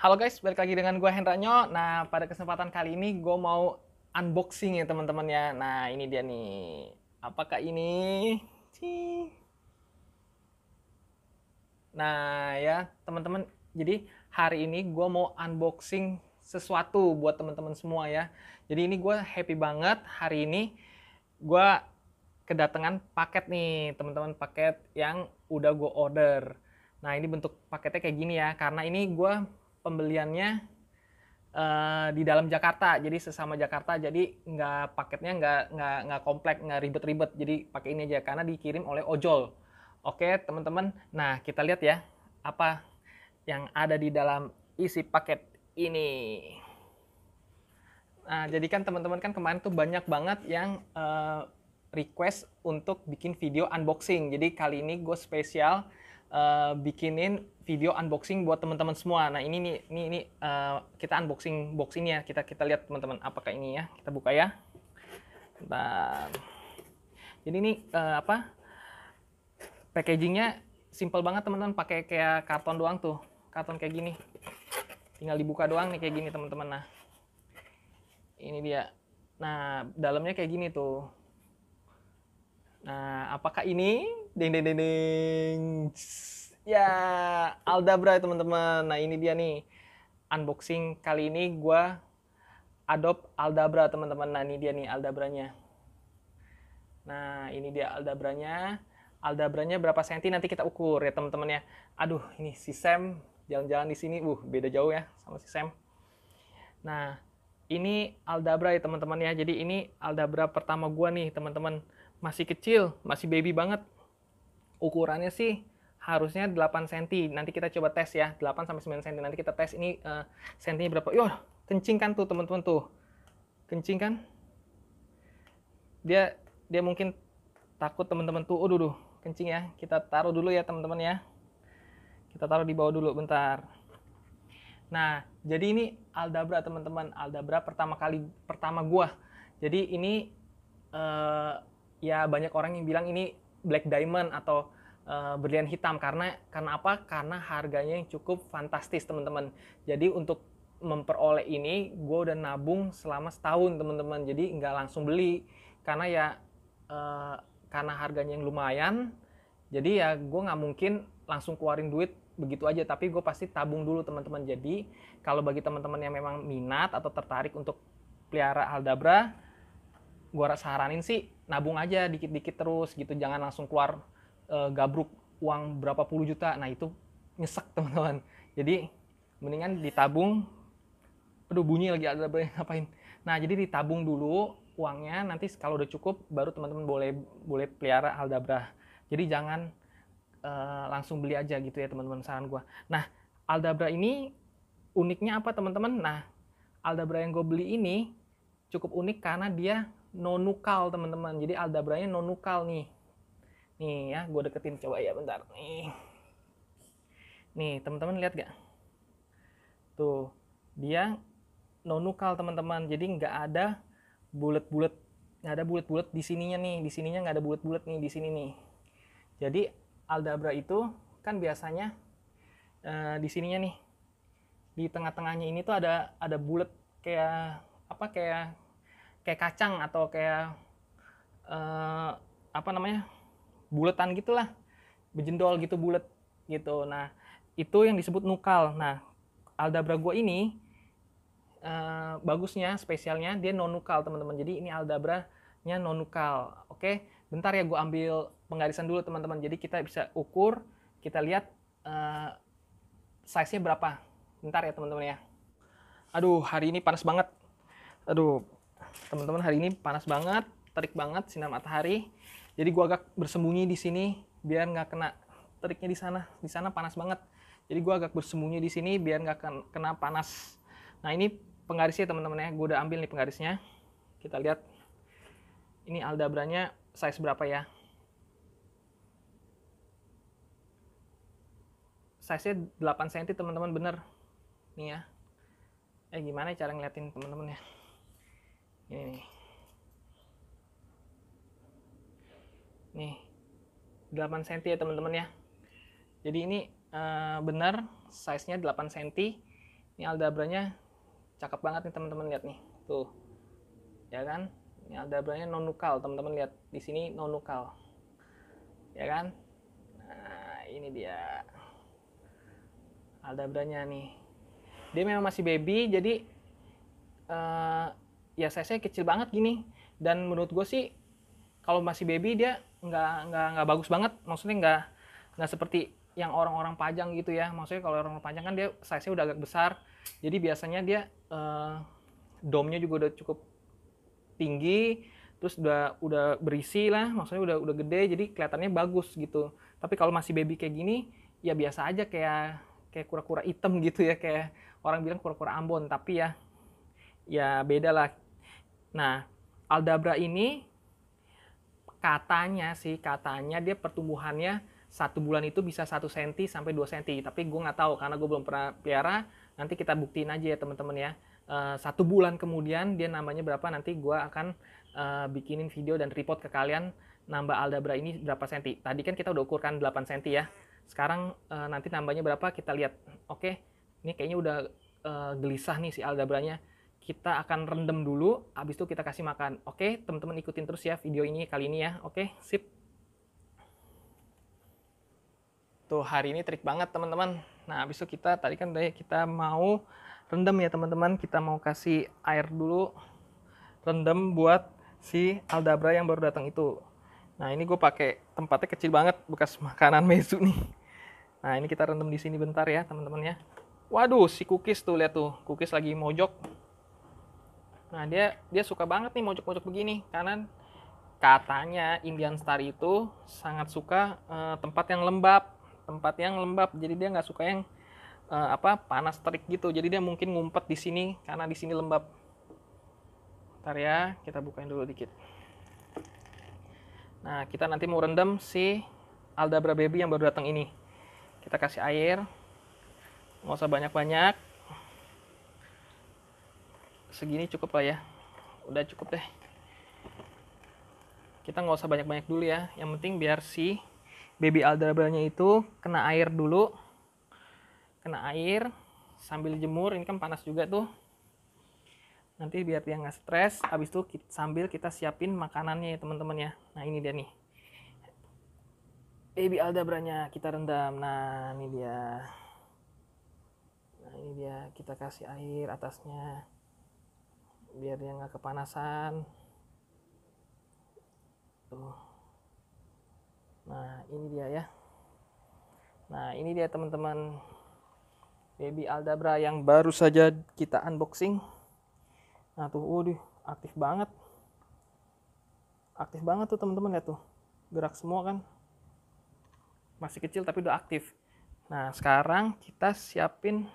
Halo guys, balik lagi dengan gue Hendra Nyo. Nah, pada kesempatan kali ini gue mau unboxing ya teman-teman ya. Nah, ini dia nih. Apakah ini? Nah, ya teman-teman. Jadi hari ini gue mau unboxing sesuatu buat teman-teman semua ya. Jadi ini gue happy banget hari ini gue kedatangan paket nih teman-teman paket yang udah gue order. Nah ini bentuk paketnya kayak gini ya karena ini gue pembeliannya uh, di dalam Jakarta jadi sesama Jakarta jadi nggak paketnya nggak nggak nggak komplek nggak ribet-ribet jadi pakai ini aja karena dikirim oleh ojol oke teman-teman nah kita lihat ya apa yang ada di dalam isi paket ini nah jadi kan teman-teman kan kemarin tuh banyak banget yang uh, request untuk bikin video unboxing jadi kali ini gue spesial Eh, bikinin video unboxing buat teman-teman semua. Nah ini nih, ini, ini uh, kita unboxing box ini ya. Kita kita lihat teman-teman apakah ini ya. Kita buka ya. Bentar. Jadi ini uh, apa? Packagingnya simple banget teman-teman. Pakai kayak karton doang tuh. Karton kayak gini. Tinggal dibuka doang nih kayak gini teman-teman. Nah ini dia. Nah dalamnya kayak gini tuh. Nah apakah ini Ding ding ding ding. Ya, Aldabra teman-teman. Nah, ini dia nih unboxing kali ini gua adopt Aldabra teman-teman. Nah, ini dia nih Aldabranya. Nah, ini dia Aldabranya. Aldabranya berapa senti nanti kita ukur ya teman-teman ya. Aduh, ini si Sam jalan-jalan di sini. Uh, beda jauh ya sama si Sam. Nah, ini Aldabra ya teman-teman ya. Jadi ini Aldabra pertama gua nih, teman-teman. Masih kecil, masih baby banget ukurannya sih harusnya 8 cm. Nanti kita coba tes ya, 8 sampai 9 cm. Nanti kita tes ini uh, sentinya berapa. Yo, kencing kan tuh teman-teman tuh. Kencing kan? Dia dia mungkin takut teman-teman tuh. Aduh, dulu kencing ya. Kita taruh dulu ya teman-teman ya. Kita taruh di bawah dulu bentar. Nah, jadi ini aldabra teman-teman. Aldabra pertama kali pertama gua. Jadi ini uh, ya banyak orang yang bilang ini black diamond atau uh, berlian hitam karena karena apa? Karena harganya yang cukup fantastis teman-teman. Jadi untuk memperoleh ini gue udah nabung selama setahun teman-teman. Jadi nggak langsung beli karena ya uh, karena harganya yang lumayan. Jadi ya gue nggak mungkin langsung keluarin duit begitu aja tapi gue pasti tabung dulu teman-teman jadi kalau bagi teman-teman yang memang minat atau tertarik untuk pelihara aldabra gue saranin sih nabung aja dikit-dikit terus gitu jangan langsung keluar e, gabruk uang berapa puluh juta nah itu nyesek teman-teman jadi mendingan ditabung aduh bunyi lagi ada ngapain nah jadi ditabung dulu uangnya nanti kalau udah cukup baru teman-teman boleh boleh pelihara aldabra jadi jangan e, langsung beli aja gitu ya teman-teman saran gue nah aldabra ini uniknya apa teman-teman nah aldabra yang gue beli ini cukup unik karena dia nonukal teman-teman. Jadi aldabranya nonukal nih. Nih ya, gue deketin coba ya bentar. Nih, nih teman-teman lihat gak? Tuh, dia nonukal teman-teman. Jadi nggak ada bulat-bulat, nggak ada bulat-bulat di sininya nih, di sininya nggak ada bulat-bulat nih, di sini nih. Jadi aldabra itu kan biasanya uh, di sininya nih, di tengah-tengahnya ini tuh ada ada bulat kayak apa kayak kayak kacang atau kayak eh, apa namanya buletan gitulah bejendol gitu bulet gitu nah itu yang disebut nukal nah aldabra gua ini eh, bagusnya spesialnya dia non nukal teman-teman jadi ini aldabra nya non nukal oke bentar ya gue ambil penggarisan dulu teman-teman jadi kita bisa ukur kita lihat uh, size-nya berapa bentar ya teman-teman ya aduh hari ini panas banget aduh teman-teman hari ini panas banget terik banget sinar matahari jadi gua agak bersembunyi di sini biar nggak kena teriknya di sana di sana panas banget jadi gua agak bersembunyi di sini biar nggak kena panas nah ini penggarisnya teman-teman ya gua udah ambil nih penggarisnya kita lihat ini aldabranya size berapa ya size-nya 8 cm teman-teman bener nih ya eh gimana cara ngeliatin teman-teman ya ini nih nih 8 cm ya teman-teman ya jadi ini uh, benar size-nya 8 cm ini aldabranya cakep banget nih teman-teman lihat nih tuh ya kan ini aldabranya nonukal teman-teman lihat di sini nonukal ya kan nah ini dia aldabranya nih dia memang masih baby jadi uh, ya saya saya kecil banget gini dan menurut gue sih kalau masih baby dia nggak nggak nggak bagus banget maksudnya nggak nggak seperti yang orang-orang pajang gitu ya maksudnya kalau orang-orang pajang kan dia saya nya udah agak besar jadi biasanya dia eh, domnya juga udah cukup tinggi terus udah udah berisi lah maksudnya udah udah gede jadi kelihatannya bagus gitu tapi kalau masih baby kayak gini ya biasa aja kayak kayak kura-kura hitam gitu ya kayak orang bilang kura-kura Ambon tapi ya ya beda lah Nah, aldabra ini katanya sih, katanya dia pertumbuhannya satu bulan itu bisa satu senti sampai dua senti. Tapi gue nggak tahu karena gue belum pernah pelihara. Nanti kita buktiin aja ya teman-teman ya. Eh, satu bulan kemudian dia namanya berapa nanti gue akan eh, bikinin video dan report ke kalian nambah aldabra ini berapa senti. Tadi kan kita udah ukurkan 8 senti ya. Sekarang eh, nanti nambahnya berapa kita lihat. Oke, ini kayaknya udah gelisah nih si aldabranya kita akan rendam dulu, habis itu kita kasih makan. Oke, teman-teman ikutin terus ya video ini kali ini ya. Oke, sip. Tuh, hari ini trik banget teman-teman. Nah, habis itu kita tadi kan udah kita mau rendam ya teman-teman. Kita mau kasih air dulu rendam buat si aldabra yang baru datang itu. Nah, ini gue pakai tempatnya kecil banget bekas makanan mesu nih. Nah, ini kita rendam di sini bentar ya, teman-teman ya. Waduh, si cookies tuh lihat tuh, cookies lagi mojok Nah dia dia suka banget nih mojok-mojok begini karena Katanya Indian Star itu sangat suka uh, tempat yang lembab, tempat yang lembab. Jadi dia nggak suka yang uh, apa panas terik gitu. Jadi dia mungkin ngumpet di sini karena di sini lembab. Ntar ya, kita bukain dulu dikit. Nah, kita nanti mau rendam si Aldabra baby yang baru datang ini. Kita kasih air. Nggak usah banyak-banyak segini cukup lah ya udah cukup deh kita nggak usah banyak-banyak dulu ya yang penting biar si baby aldrabelnya itu kena air dulu kena air sambil jemur ini kan panas juga tuh nanti biar dia nggak stres habis itu kita, sambil kita siapin makanannya ya teman-teman ya nah ini dia nih baby aldabranya kita rendam nah ini dia nah ini dia kita kasih air atasnya biar dia nggak kepanasan tuh nah ini dia ya nah ini dia teman-teman baby aldabra yang baru saja kita unboxing nah tuh waduh aktif banget aktif banget tuh teman-teman lihat tuh gerak semua kan masih kecil tapi udah aktif nah sekarang kita siapin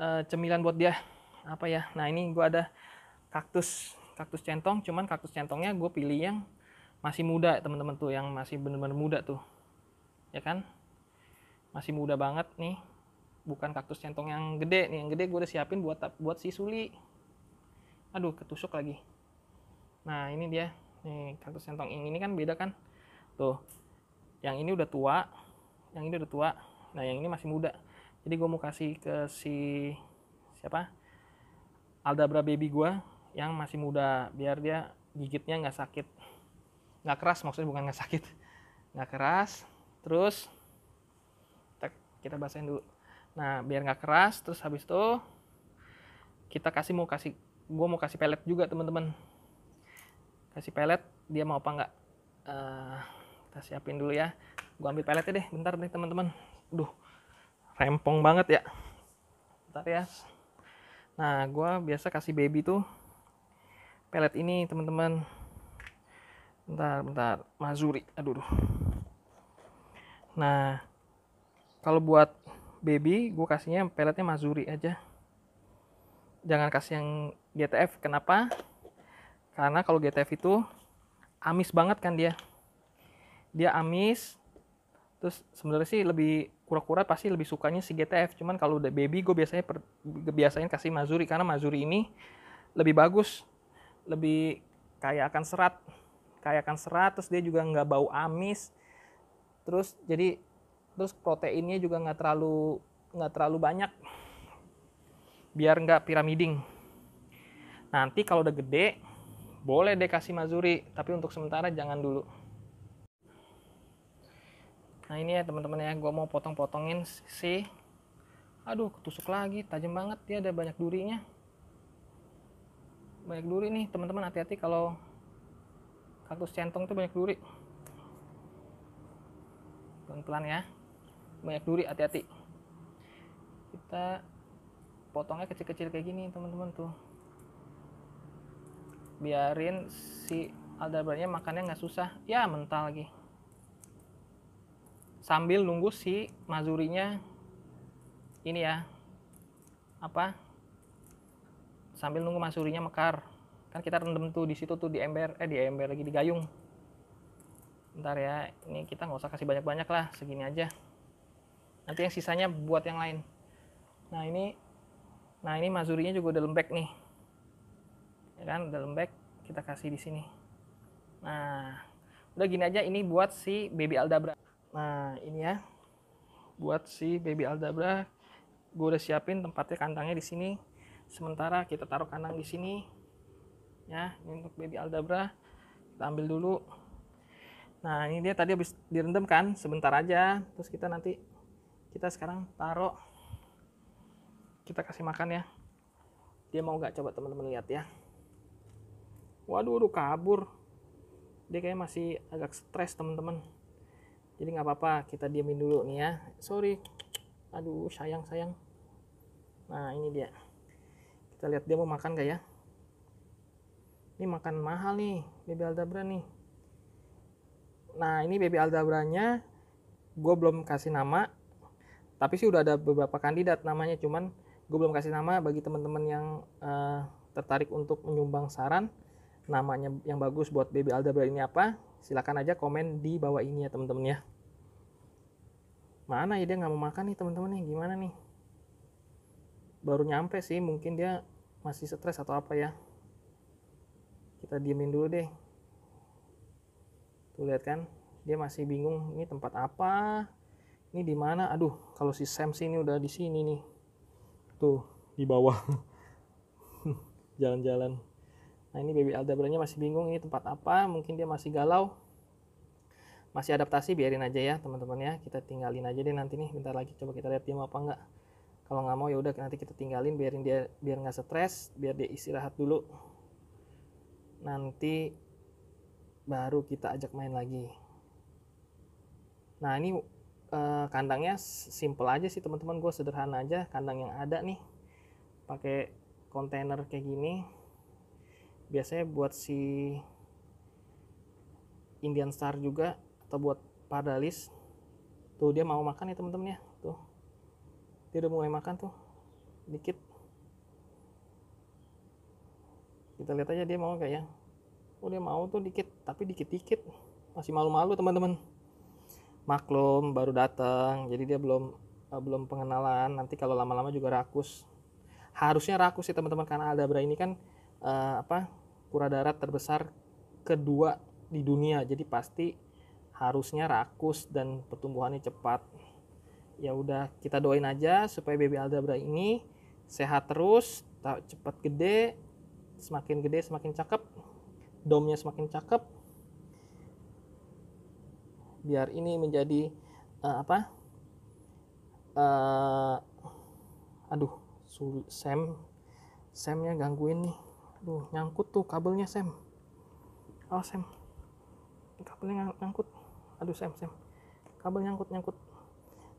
uh, cemilan buat dia apa ya nah ini gue ada kaktus kaktus centong cuman kaktus centongnya gue pilih yang masih muda teman-teman tuh yang masih bener-bener muda tuh ya kan masih muda banget nih bukan kaktus centong yang gede nih yang gede gue udah siapin buat buat si Suli aduh ketusuk lagi nah ini dia nih kaktus centong yang ini kan beda kan tuh yang ini udah tua yang ini udah tua nah yang ini masih muda jadi gue mau kasih ke si siapa aldabra baby gue yang masih muda biar dia gigitnya nggak sakit nggak keras maksudnya bukan nggak sakit nggak keras terus kita, basahin dulu nah biar nggak keras terus habis itu kita kasih mau kasih gue mau kasih pelet juga teman-teman kasih pelet dia mau apa nggak uh, kita siapin dulu ya gue ambil peletnya deh bentar nih teman-teman duh rempong banget ya bentar ya Nah, gue biasa kasih baby tuh pelet ini teman-teman. Bentar, bentar. Mazuri, aduh, aduh. Nah, kalau buat baby, gue kasihnya peletnya Mazuri aja. Jangan kasih yang GTF. Kenapa? Karena kalau GTF itu amis banget kan dia. Dia amis, terus sebenarnya sih lebih kura-kura pasti lebih sukanya si GTF cuman kalau udah baby gue biasanya per, biasanya kasih Mazuri karena Mazuri ini lebih bagus lebih kaya akan serat kaya akan serat terus dia juga nggak bau amis terus jadi terus proteinnya juga nggak terlalu nggak terlalu banyak biar nggak piramiding nanti kalau udah gede boleh deh kasih Mazuri tapi untuk sementara jangan dulu nah ini ya teman-teman ya gue mau potong-potongin si aduh ketusuk lagi tajam banget dia ada banyak durinya banyak duri nih teman-teman hati-hati kalau kaktus centong tuh banyak duri pelan-pelan ya banyak duri hati-hati kita potongnya kecil-kecil kayak gini teman-teman tuh biarin si aldabarnya makannya nggak susah ya mental lagi sambil nunggu si mazurinya ini ya apa sambil nunggu mazurinya mekar kan kita rendam tuh di situ tuh di ember eh di ember lagi di gayung ntar ya ini kita nggak usah kasih banyak banyak lah segini aja nanti yang sisanya buat yang lain nah ini nah ini mazurinya juga udah lembek nih ya kan udah lembek kita kasih di sini nah udah gini aja ini buat si baby aldabra nah ini ya buat si baby aldabra gue udah siapin tempatnya kandangnya di sini sementara kita taruh kandang di sini ya ini untuk baby aldabra kita ambil dulu nah ini dia tadi habis direndam kan sebentar aja terus kita nanti kita sekarang taruh kita kasih makan ya dia mau nggak coba teman-teman lihat ya waduh udah kabur dia kayak masih agak stres teman-teman jadi nggak apa-apa kita diamin dulu nih ya sorry aduh sayang sayang nah ini dia kita lihat dia mau makan gak ya ini makan mahal nih baby aldabra nih nah ini baby aldabranya gue belum kasih nama tapi sih udah ada beberapa kandidat namanya cuman gue belum kasih nama bagi teman-teman yang uh, tertarik untuk menyumbang saran namanya yang bagus buat baby algebra ini apa silakan aja komen di bawah ini ya teman-teman ya mana ya dia nggak mau makan nih teman-teman nih gimana nih baru nyampe sih mungkin dia masih stres atau apa ya kita diemin dulu deh tuh lihat kan dia masih bingung ini tempat apa ini di mana aduh kalau si Sam sih ini udah di sini nih tuh di bawah jalan-jalan Nah ini baby aldebaranya masih bingung ini tempat apa, mungkin dia masih galau. Masih adaptasi biarin aja ya teman-teman ya, kita tinggalin aja deh nanti nih bentar lagi coba kita lihat dia mau apa enggak. Kalau nggak mau ya udah nanti kita tinggalin biarin dia biar nggak stres, biar dia istirahat dulu. Nanti baru kita ajak main lagi. Nah ini eh, kandangnya simple aja sih teman-teman, gue sederhana aja kandang yang ada nih pakai kontainer kayak gini biasanya buat si Indian Star juga atau buat Pardalis tuh dia mau makan ya temen teman ya tuh dia udah mulai makan tuh dikit kita lihat aja dia mau kayak ya oh dia mau tuh dikit tapi dikit-dikit masih malu-malu teman-teman maklum baru datang jadi dia belum uh, belum pengenalan nanti kalau lama-lama juga rakus harusnya rakus sih teman-teman karena Aldabra ini kan uh, apa kura darat terbesar kedua di dunia jadi pasti harusnya rakus dan pertumbuhannya cepat ya udah kita doain aja supaya baby aldabra ini sehat terus cepat gede semakin gede semakin cakep domnya semakin cakep biar ini menjadi uh, apa uh, aduh sem semnya gangguin nih Duh, nyangkut tuh kabelnya Sam. Oh sem kabelnya ngangkut Aduh sem sem kabel nyangkut nyangkut.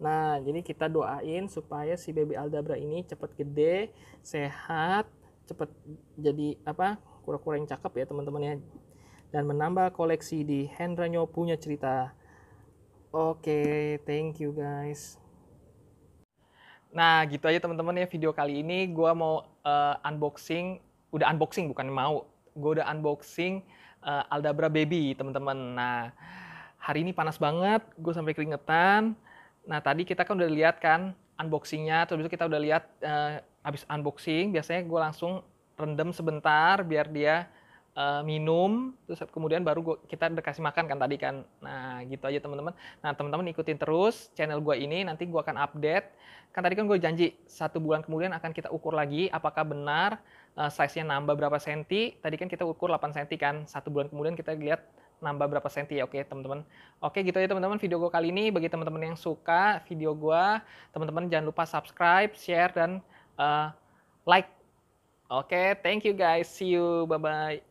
Nah, jadi kita doain supaya si baby Aldabra ini cepat gede, sehat, cepat jadi apa kura-kura yang cakep ya teman-teman ya. Dan menambah koleksi di Hendra punya cerita. Oke, okay, thank you guys. Nah, gitu aja teman-teman ya video kali ini. Gua mau uh, unboxing udah unboxing bukan mau. Gue udah unboxing uh, Aldabra Baby, teman-teman. Nah, hari ini panas banget, gue sampai keringetan. Nah, tadi kita kan udah lihat kan unboxingnya, terus kita udah lihat uh, habis unboxing, biasanya gue langsung rendam sebentar biar dia uh, minum terus kemudian baru gua, kita dikasih makan kan tadi kan nah gitu aja teman-teman nah teman-teman ikutin terus channel gue ini nanti gue akan update kan tadi kan gue janji satu bulan kemudian akan kita ukur lagi apakah benar uh, size-nya nambah berapa senti tadi kan kita ukur 8 senti kan satu bulan kemudian kita lihat nambah berapa senti ya oke teman-teman oke gitu aja teman-teman video gue kali ini bagi teman-teman yang suka video gue teman-teman jangan lupa subscribe share dan uh, like oke thank you guys see you bye bye